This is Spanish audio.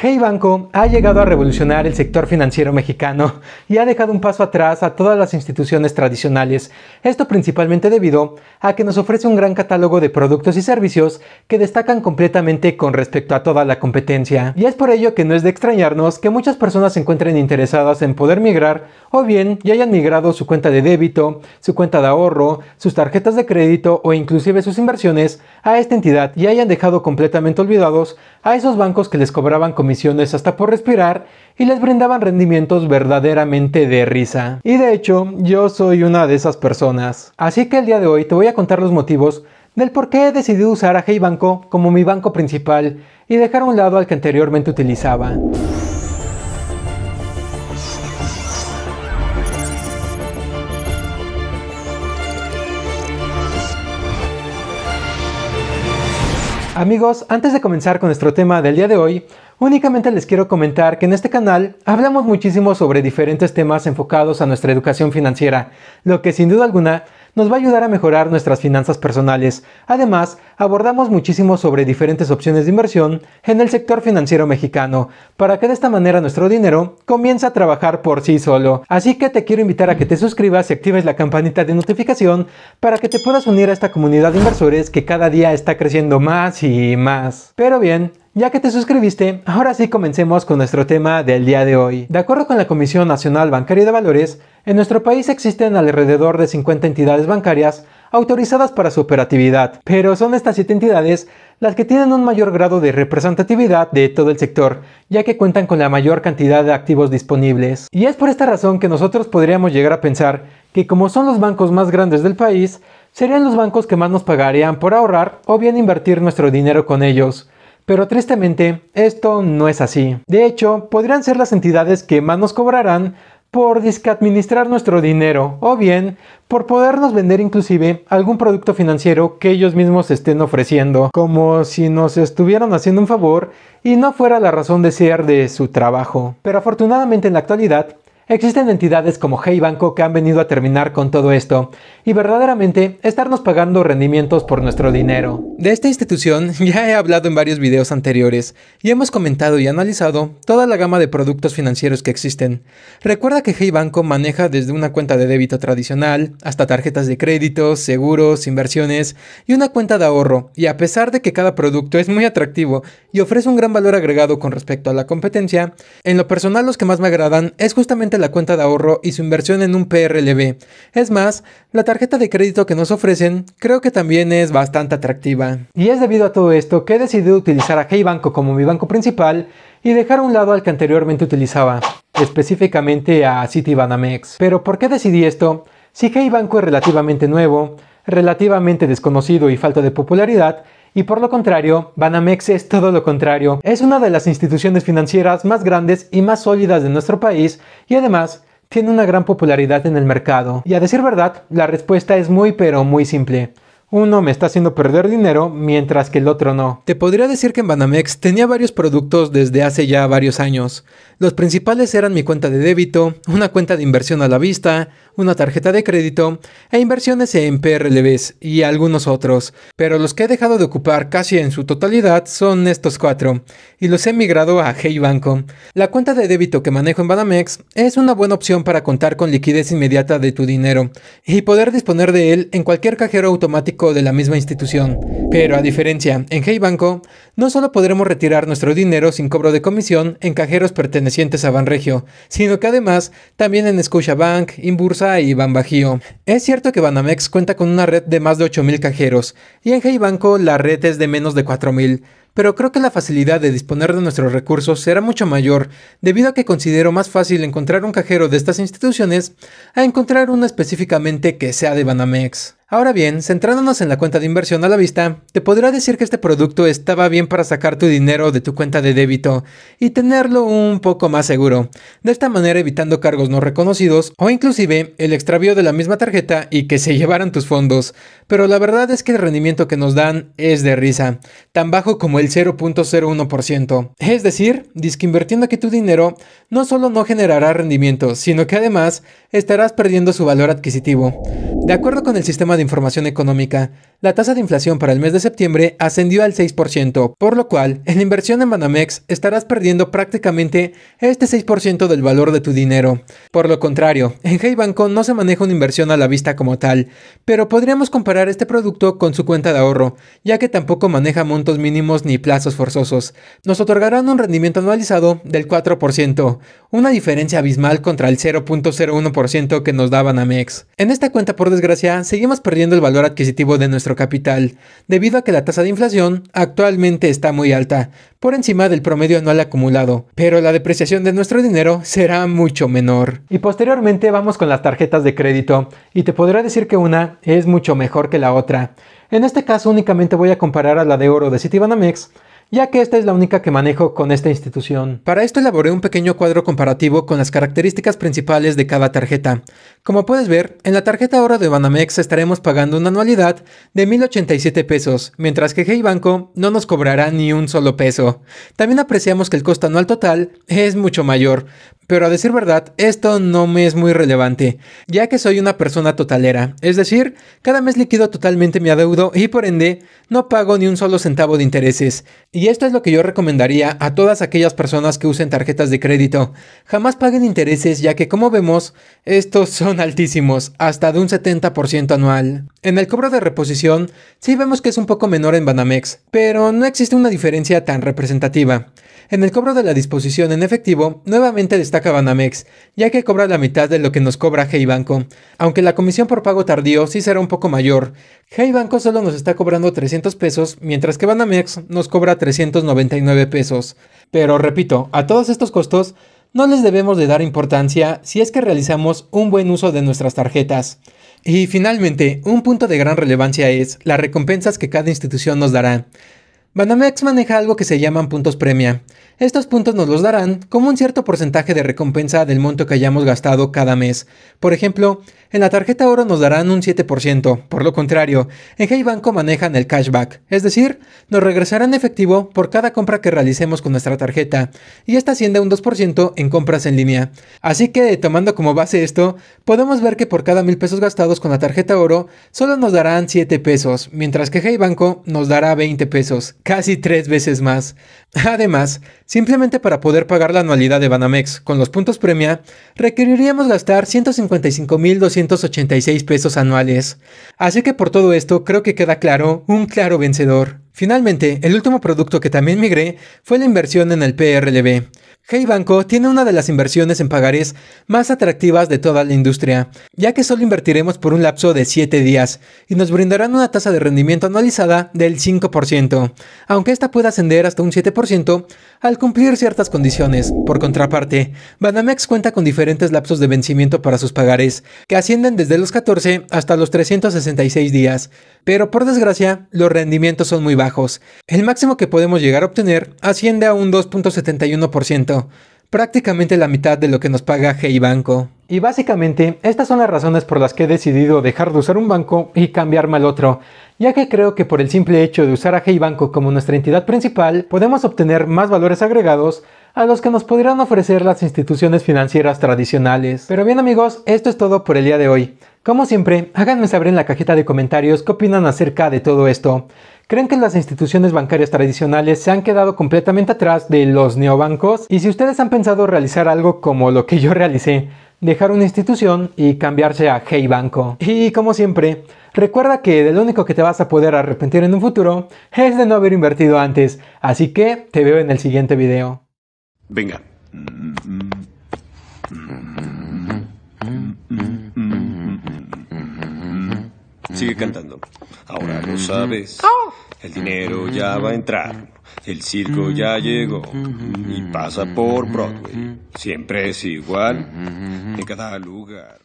Hey Banco ha llegado a revolucionar el sector financiero mexicano y ha dejado un paso atrás a todas las instituciones tradicionales, esto principalmente debido a que nos ofrece un gran catálogo de productos y servicios que destacan completamente con respecto a toda la competencia. Y es por ello que no es de extrañarnos que muchas personas se encuentren interesadas en poder migrar o bien ya hayan migrado su cuenta de débito, su cuenta de ahorro, sus tarjetas de crédito o inclusive sus inversiones a esta entidad y hayan dejado completamente olvidados a esos bancos que les cobraban comisiones hasta por respirar y les brindaban rendimientos verdaderamente de risa. Y de hecho, yo soy una de esas personas. Así que el día de hoy te voy a contar los motivos del por qué he decidido usar a Hey Banco como mi banco principal y dejar a un lado al que anteriormente utilizaba. Amigos, antes de comenzar con nuestro tema del día de hoy, únicamente les quiero comentar que en este canal hablamos muchísimo sobre diferentes temas enfocados a nuestra educación financiera, lo que sin duda alguna nos va a ayudar a mejorar nuestras finanzas personales. Además, abordamos muchísimo sobre diferentes opciones de inversión en el sector financiero mexicano, para que de esta manera nuestro dinero comience a trabajar por sí solo. Así que te quiero invitar a que te suscribas y actives la campanita de notificación para que te puedas unir a esta comunidad de inversores que cada día está creciendo más y más. Pero bien, ya que te suscribiste, ahora sí comencemos con nuestro tema del día de hoy. De acuerdo con la Comisión Nacional Bancaria de Valores, en nuestro país existen alrededor de 50 entidades bancarias autorizadas para su operatividad, pero son estas 7 entidades las que tienen un mayor grado de representatividad de todo el sector, ya que cuentan con la mayor cantidad de activos disponibles. Y es por esta razón que nosotros podríamos llegar a pensar que como son los bancos más grandes del país, serían los bancos que más nos pagarían por ahorrar o bien invertir nuestro dinero con ellos. Pero tristemente, esto no es así. De hecho, podrían ser las entidades que más nos cobrarán por administrar nuestro dinero o bien por podernos vender inclusive algún producto financiero que ellos mismos estén ofreciendo, como si nos estuvieran haciendo un favor y no fuera la razón de ser de su trabajo. Pero afortunadamente en la actualidad Existen entidades como Hey Banco que han venido a terminar con todo esto y verdaderamente estarnos pagando rendimientos por nuestro dinero. De esta institución ya he hablado en varios videos anteriores y hemos comentado y analizado toda la gama de productos financieros que existen. Recuerda que Hey Banco maneja desde una cuenta de débito tradicional hasta tarjetas de crédito, seguros, inversiones y una cuenta de ahorro y a pesar de que cada producto es muy atractivo y ofrece un gran valor agregado con respecto a la competencia, en lo personal los que más me agradan es justamente la cuenta de ahorro y su inversión en un PRLB. Es más, la tarjeta de crédito que nos ofrecen creo que también es bastante atractiva. Y es debido a todo esto que he decidido utilizar a Hey Banco como mi banco principal y dejar a un lado al que anteriormente utilizaba, específicamente a Citibanamex. Pero ¿por qué decidí esto? Si Hey Banco es relativamente nuevo, relativamente desconocido y falta de popularidad, y por lo contrario, Banamex es todo lo contrario. Es una de las instituciones financieras más grandes y más sólidas de nuestro país y además tiene una gran popularidad en el mercado. Y a decir verdad, la respuesta es muy pero muy simple. Uno me está haciendo perder dinero mientras que el otro no. Te podría decir que en Banamex tenía varios productos desde hace ya varios años. Los principales eran mi cuenta de débito, una cuenta de inversión a la vista, una tarjeta de crédito e inversiones en PRLBs y algunos otros. Pero los que he dejado de ocupar casi en su totalidad son estos cuatro y los he migrado a Hey Banco. La cuenta de débito que manejo en Banamex es una buena opción para contar con liquidez inmediata de tu dinero y poder disponer de él en cualquier cajero automático de la misma institución. Pero a diferencia, en Hey Banco, no solo podremos retirar nuestro dinero sin cobro de comisión en cajeros pertenecientes a Banregio, sino que además también en Bank, Inbursa y Banbajío. Es cierto que Banamex cuenta con una red de más de 8.000 cajeros, y en Hey Banco la red es de menos de 4.000, pero creo que la facilidad de disponer de nuestros recursos será mucho mayor, debido a que considero más fácil encontrar un cajero de estas instituciones a encontrar uno específicamente que sea de Banamex. Ahora bien, centrándonos en la cuenta de inversión a la vista, te podría decir que este producto estaba bien para sacar tu dinero de tu cuenta de débito y tenerlo un poco más seguro, de esta manera evitando cargos no reconocidos o inclusive el extravío de la misma tarjeta y que se llevaran tus fondos pero la verdad es que el rendimiento que nos dan es de risa, tan bajo como el 0.01%. Es decir, disque invirtiendo aquí tu dinero, no solo no generará rendimiento, sino que además estarás perdiendo su valor adquisitivo. De acuerdo con el Sistema de Información Económica, la tasa de inflación para el mes de septiembre ascendió al 6%, por lo cual en la inversión en Banamex estarás perdiendo prácticamente este 6% del valor de tu dinero. Por lo contrario, en Hey Banco no se maneja una inversión a la vista como tal, pero podríamos comparar este producto con su cuenta de ahorro, ya que tampoco maneja montos mínimos ni plazos forzosos. Nos otorgarán un rendimiento anualizado del 4%, una diferencia abismal contra el 0.01% que nos da Banamex. En esta cuenta, por desgracia, seguimos perdiendo el valor adquisitivo de nuestra capital, debido a que la tasa de inflación actualmente está muy alta, por encima del promedio anual acumulado, pero la depreciación de nuestro dinero será mucho menor. Y posteriormente vamos con las tarjetas de crédito, y te podré decir que una es mucho mejor que la otra. En este caso únicamente voy a comparar a la de oro de Citibanamex, ya que esta es la única que manejo con esta institución. Para esto elaboré un pequeño cuadro comparativo con las características principales de cada tarjeta. Como puedes ver, en la tarjeta ahora de Banamex estaremos pagando una anualidad de 1087 pesos, mientras que Hey Banco no nos cobrará ni un solo peso. También apreciamos que el costo anual total es mucho mayor, pero a decir verdad, esto no me es muy relevante, ya que soy una persona totalera, es decir, cada mes liquido totalmente mi adeudo y por ende no pago ni un solo centavo de intereses. Y esto es lo que yo recomendaría a todas aquellas personas que usen tarjetas de crédito. Jamás paguen intereses, ya que como vemos, estos son altísimos, hasta de un 70% anual. En el cobro de reposición, sí vemos que es un poco menor en Banamex, pero no existe una diferencia tan representativa. En el cobro de la disposición en efectivo, nuevamente destaca Banamex, ya que cobra la mitad de lo que nos cobra Hey Banco. Aunque la comisión por pago tardío sí será un poco mayor. Hey Banco solo nos está cobrando 300 pesos, mientras que Banamex nos cobra 399 pesos. Pero repito, a todos estos costos no les debemos de dar importancia si es que realizamos un buen uso de nuestras tarjetas. Y finalmente, un punto de gran relevancia es las recompensas que cada institución nos dará. Banamex maneja algo que se llaman puntos premia. Estos puntos nos los darán como un cierto porcentaje de recompensa del monto que hayamos gastado cada mes. Por ejemplo, en la tarjeta oro nos darán un 7%, por lo contrario, en Hey Banco manejan el cashback, es decir, nos regresarán efectivo por cada compra que realicemos con nuestra tarjeta, y esta asciende un 2% en compras en línea. Así que, tomando como base esto, podemos ver que por cada mil pesos gastados con la tarjeta oro, solo nos darán 7 pesos, mientras que Hey Banco nos dará 20 pesos, casi 3 veces más. Además, Simplemente para poder pagar la anualidad de Banamex con los puntos premia, requeriríamos gastar 155.286 pesos anuales. Así que por todo esto creo que queda claro un claro vencedor. Finalmente, el último producto que también migré fue la inversión en el PRLB. Hey Banco tiene una de las inversiones en pagares más atractivas de toda la industria, ya que solo invertiremos por un lapso de 7 días y nos brindarán una tasa de rendimiento anualizada del 5%, aunque esta puede ascender hasta un 7% al cumplir ciertas condiciones. Por contraparte, Banamex cuenta con diferentes lapsos de vencimiento para sus pagares, que ascienden desde los 14 hasta los 366 días, pero por desgracia, los rendimientos son muy bajos. El máximo que podemos llegar a obtener asciende a un 2.71% prácticamente la mitad de lo que nos paga Hey Banco. Y básicamente, estas son las razones por las que he decidido dejar de usar un banco y cambiarme al otro, ya que creo que por el simple hecho de usar a Hey Banco como nuestra entidad principal, podemos obtener más valores agregados a los que nos podrían ofrecer las instituciones financieras tradicionales. Pero bien amigos, esto es todo por el día de hoy. Como siempre, háganme saber en la cajita de comentarios qué opinan acerca de todo esto creen que las instituciones bancarias tradicionales se han quedado completamente atrás de los neobancos y si ustedes han pensado realizar algo como lo que yo realicé, dejar una institución y cambiarse a Hey Banco. Y como siempre, recuerda que de lo único que te vas a poder arrepentir en un futuro es de no haber invertido antes, así que te veo en el siguiente video. Venga. Sigue cantando. Ahora lo sabes. El dinero ya va a entrar. El circo ya llegó y pasa por Broadway. Siempre es igual en cada lugar.